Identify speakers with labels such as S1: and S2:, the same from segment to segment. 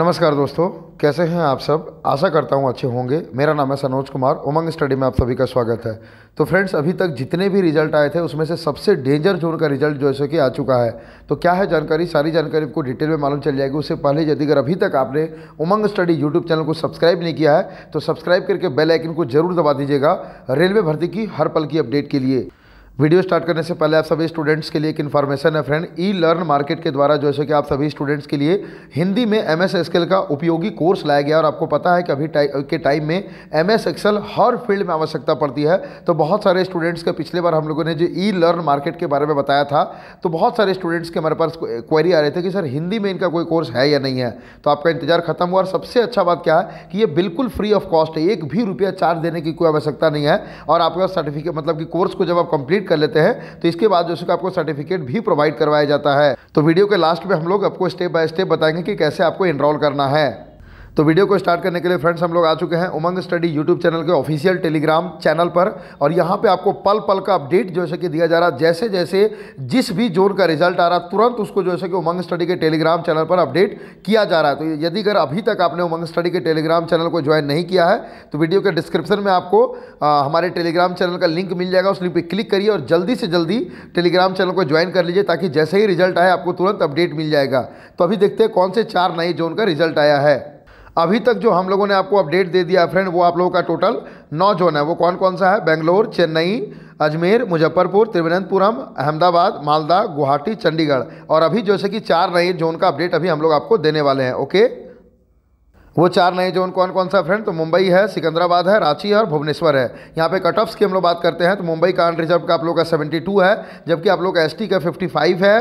S1: नमस्कार दोस्तों कैसे हैं आप सब आशा करता हूं अच्छे होंगे मेरा नाम है सनोज कुमार उमंग स्टडी में आप सभी का स्वागत है तो फ्रेंड्स अभी तक जितने भी रिजल्ट आए थे उसमें से सबसे डेंजर जोन का रिजल्ट जो है कि आ चुका है तो क्या है जानकारी सारी जानकारी आपको डिटेल में मालूम चल जाएगी उससे पहले यदि अगर अभी तक आपने उमंग स्टडी यूट्यूब चैनल को सब्सक्राइब नहीं किया है तो सब्सक्राइब करके बेलाइकन को जरूर दबा दीजिएगा रेलवे भर्ती की हर पल की अपडेट के लिए वीडियो स्टार्ट करने से पहले आप सभी स्टूडेंट्स के लिए एक इन्फॉर्मेशन है फ्रेंड ई लर्न मार्केट के द्वारा जैसे कि आप सभी स्टूडेंट्स के लिए हिंदी में एम एस एक्सएल का उपयोगी कोर्स लाया गया और आपको पता है कि अभी टाइ, के टाइम में एम एस एक्सएल हर फील्ड में आवश्यकता पड़ती है तो बहुत सारे स्टूडेंट्स का पिछले बार हम लोगों ने जो ई लर्न मार्केट के बारे में बताया था तो बहुत सारे स्टूडेंट्स के हमारे पास क्वेरी आ रहे थे कि सर हिंदी में इनका कोई कोर्स है या नहीं है तो आपका इंतजार खत्म हुआ और सबसे अच्छा बात क्या है कि ये बिल्कुल फ्री ऑफ कॉस्ट है एक भी रुपया चार्ज देने की कोई आवश्यकता नहीं है और आपके सर्टिफिकेट मतलब कि कोर्स को जब आप कंप्लीट कर लेते हैं तो इसके बाद जो आपको सर्टिफिकेट भी प्रोवाइड करवाया जाता है तो वीडियो के लास्ट में हम लोग आपको स्टेप बाय स्टेप बताएंगे कि कैसे आपको इनरोल करना है तो वीडियो को स्टार्ट करने के लिए फ्रेंड्स हम लोग आ चुके हैं उमंग स्टडी यूट्यूब चैनल के ऑफिशियल टेलीग्राम चैनल पर और यहाँ पे आपको पल पल का अपडेट जो है कि दिया जा रहा है जैसे जैसे जिस भी जोन का रिजल्ट आ रहा तुरंत उसको जैसे कि उमंग स्टडी के टेलीग्राम चैनल पर अपडेट किया जा रहा है तो यदि अगर अभी तक आपने उमंग स्टडी के टेलीग्राम चैनल को ज्वाइन नहीं किया है तो वीडियो के डिस्क्रिप्शन में आपको आ, हमारे टेलीग्राम चैनल का लिंक मिल जाएगा उस लिंक पर क्लिक करिए और जल्दी से जल्दी टेलीग्राम चैनल को ज्वाइन कर लीजिए ताकि जैसे ही रिजल्ट आए आपको तुरंत अपडेट मिल जाएगा तो अभी देखते हैं कौन से चार नए जोन का रिजल्ट आया है अभी तक जो हम लोगों ने आपको अपडेट दे दिया फ्रेंड वो आप लोगों का टोटल नौ जोन है वो कौन कौन सा है बेंगलोर चेन्नई अजमेर मुजफ्फरपुर तिरुवनंतपुरम अहमदाबाद मालदा गुवाहाटी चंडीगढ़ और अभी जैसे कि चार नए जोन का अपडेट अभी हम लोग आपको देने वाले हैं ओके वो चार नए जोन कौन कौन सा फ्रेंड तो मुंबई है सिकंदराबाद है रांची है और भुवनेश्वर है यहाँ पे कट ऑफ्स की हम लोग बात करते हैं तो मुंबई का रिजर्व का आप लोग का 72 है जबकि आप लोग का एस का 55 है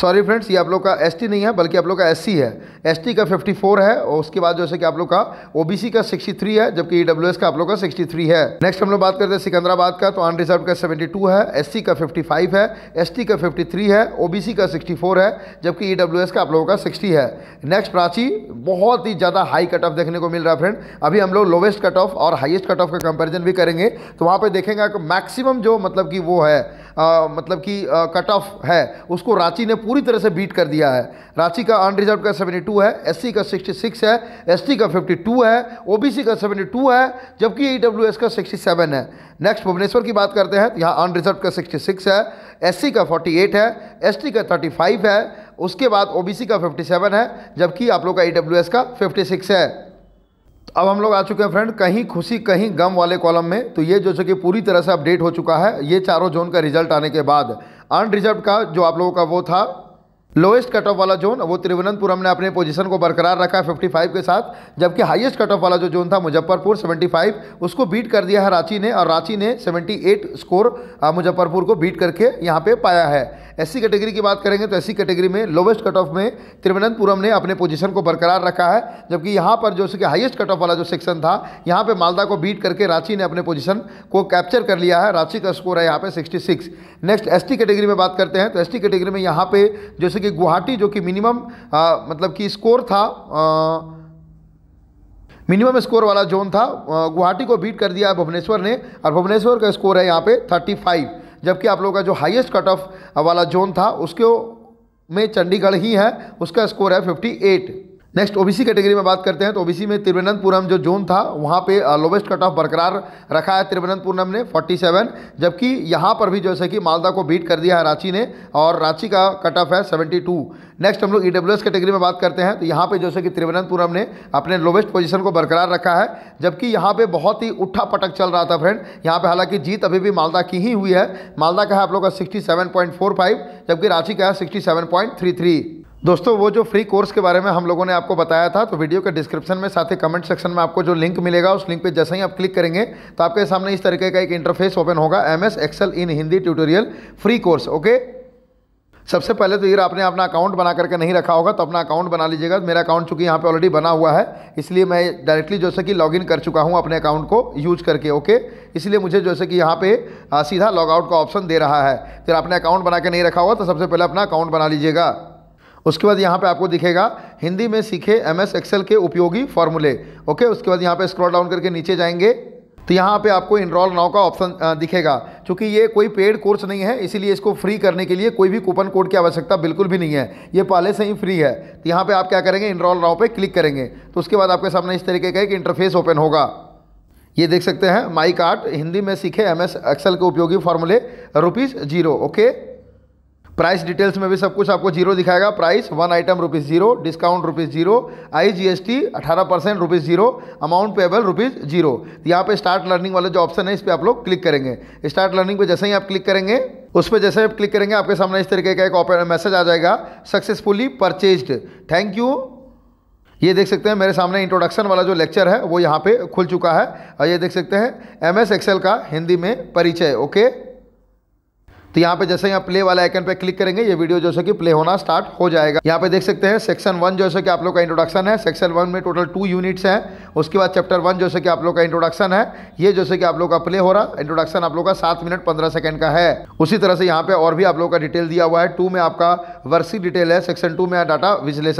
S1: सॉरी फ्रेंड्स ये आप लोग का एसटी नहीं है बल्कि आप लोग का एससी है एसटी का 54 है और उसके बाद जैसे कि आप लोग का ओबीसी का 63 है जबकि ईडब्ल्यूएस e का आप लोग का 63 है नेक्स्ट हम लोग बात करते हैं सिकंदराबाद का तो अनरिजर्व का 72 है एससी का 55 है एसटी का 53 है ओबीसी का 64 है जबकि ई e का आप लोगों का सिक्सटी है नेक्स्ट प्राची बहुत ही ज़्यादा हाई कट ऑफ देखने को मिल रहा है फ्रेंड अभी हम लोग लोवेस्ट कट ऑफ और हाइएस्ट कट ऑफ का कंपेरिजन भी करेंगे तो वहाँ पर देखेंगे मैक्सिमम जो मतलब कि वो है आ, मतलब कि कट ऑफ है उसको रांची ने पूरी तरह से बीट कर दिया है रांची का अनरिजर्व का 72 है एससी का 66 है एसटी का 52 है ओबीसी का 72 है जबकि ईडब्ल्यूएस का 67 है नेक्स्ट भुवनेश्वर की बात करते हैं तो यहाँ अनरिजर्व का 66 है एससी का 48 है एसटी का 35 है उसके बाद ओबीसी का 57 है जबकि आप लोग का ईडब्ल्यूएस का 56 है अब हम लोग आ चुके हैं फ्रेंड कहीं खुशी कहीं गम वाले कॉलम में तो ये जो है कि पूरी तरह से अपडेट हो चुका है ये चारों जोन का रिजल्ट आने के बाद अनरिजर्व का जो आप लोगों का वो था लोएस्ट कट ऑफ वाला जोन वो तिरुवनंतपुरम ने अपने पोजीशन को बरकरार रखा 55 के साथ जबकि हाईएस्ट कट ऑफ वाला जो जोन था मुजफ्फरपुर 75 उसको बीट कर दिया है रांची ने और रांची ने 78 स्कोर मुजफ्फरपुर को बीट करके यहाँ पे पाया है ऐसी कैटेगरी की बात करेंगे तो ऐसी कैटेगरी में लोवेस्ट कट ऑफ में तिरुवनंतपुरम ने अपने पोजीशन को बरकरार रखा है जबकि यहाँ पर जो उसके हाईएस्ट कट ऑफ वाला जो सेक्शन था यहाँ पर मालदा को बीट करके रांची ने अपने पोजीशन को कैप्चर कर लिया है रांची का स्कोर है यहाँ पर सिक्सटी नेक्स्ट एस कैटेगरी में बात करते हैं तो एस कैटेगरी में यहाँ पर जैसे कि गुवाहाटी जो कि मिनिमम मतलब कि स्कोर था आ, मिनिमम स्कोर वाला जोन था गुवाहाटी को बीट कर दिया भुवनेश्वर ने और भुवनेश्वर का स्कोर है यहाँ पे 35 जबकि आप लोगों का जो हाईएस्ट कट ऑफ वाला जोन था उसके में चंडीगढ़ ही है उसका स्कोर है 58 नेक्स्ट ओबीसी कैटेगरी में बात करते हैं तो ओबीसी में तिरुवनंतपुरम जो जोन था वहाँ पे लोवेस्ट कट ऑफ बरकरार रखा है तिरुवनंतपुरम ने 47 जबकि यहाँ पर भी जैसे कि मालदा को बीट कर दिया है रांची ने और रांची का कट ऑफ है 72 नेक्स्ट हम लोग ई e कैटेगरी में बात करते हैं तो यहाँ पे जैसे कि तिरुवनंतपुरम ने अपने लोवेस्ट पोजिशन को बरकरार रखा है जबकि यहाँ पर बहुत ही उठा पटक चल रहा था फ्रेंड यहाँ पर हालांकि जीत अभी भी मालदा की ही हुई है मालदा का है आप लोग का सिक्सटी जबकि रांची का है सिक्सटी दोस्तों वो जो फ्री कोर्स के बारे में हम लोगों ने आपको बताया था तो वीडियो के डिस्क्रिप्शन में साथ ही कमेंट सेक्शन में आपको जो लिंक मिलेगा उस लिंक पे जैसे ही आप क्लिक करेंगे तो आपके सामने इस तरीके का एक इंटरफेस ओपन होगा M S Excel in Hindi tutorial free course okay सबसे पहले तो ये आपने अपना अकाउंट बना करके नहीं रखा होगा तो अपना अकाउंट बना लीजिएगा मेरा अकाउंट चूँकि यहाँ पे ऑलरेडी बना हुआ है इसलिए मैं डायरेक्टली जैसे कि लॉगिन कर चुका हूँ अपने अकाउंट को यूज करके ओके इसलिए मुझे जैसे कि यहाँ पे सीधा लॉगआउट का ऑप्शन दे रहा है फिर आपने अकाउंट बना के नहीं रखा होगा तो सबसे पहले अपना अकाउंट बना लीजिएगा उसके बाद यहाँ पे आपको दिखेगा हिंदी में सीखे एम एस एक्सेल के उपयोगी फॉर्मूले ओके उसके बाद यहाँ पे स्क्रॉल डाउन करके नीचे जाएंगे तो यहाँ पे आपको इनरोल नाउ का ऑप्शन दिखेगा क्योंकि ये कोई पेड कोर्स नहीं है इसीलिए इसको फ्री करने के लिए कोई भी कूपन कोड की आवश्यकता बिल्कुल भी नहीं है ये पहले से ही फ्री है तो यहाँ पे आप क्या करेंगे इनरोल नाउ पे क्लिक करेंगे तो उसके बाद आपके सामने इस तरीके का एक इंटरफेस ओपन होगा ये देख सकते हैं माई कार्ट हिंदी में सीखे एम एस एक्सल के उपयोगी फॉर्मूले rupees zero okay price details में भी सब कुछ आपको जीरो दिखाएगा price one item rupees zero discount rupees zero I G S T अठारह percent rupees zero amount payable rupees zero यहाँ पे स्टार्ट लर्निंग वाले जो ऑप्शन है इस पर आप लोग क्लिक करेंगे स्टार्ट लर्निंग पे जैसे ही आप क्लिक करेंगे उस पर जैसे आप क्लिक करेंगे आपके सामने इस तरीके का एक मैसेज आ जाएगा सक्सेसफुली परचेज्ड थैंक यू ये देख सकते हैं मेरे सामने इंट्रोडक्शन वाला जो लेक्चर है वो यहाँ पे खुल चुका है और ये देख सकते हैं एम एस एक्सेल का हिंदी में परिचय ओके तो यहाँ पे जैसे यहाँ प्ले वाला आइकन पे क्लिक करेंगे ये वीडियो जो है कि प्ले होना स्टार्ट हो जाएगा यहाँ पे देख सकते हैं सेक्शन वन जो है कि आप लोग का इंट्रोडक्शन है सेक्शन वन में टोटल टू यूनिट्स हैं उसके बाद चैप्टर वन जो है कि आप लोग का इंट्रोडक्शन है ये जो है कि आप लोग का प्ले हो रहा इंट्रोडक्शन आप लोग का सात मिनट पंद्रह सेकंड का है उसी तरह से यहाँ पे और भी आप लोग का डिटेल दिया हुआ है टू में आपका वर्सी डिटेल है सेक्शन टू में डाटा विश्लेषण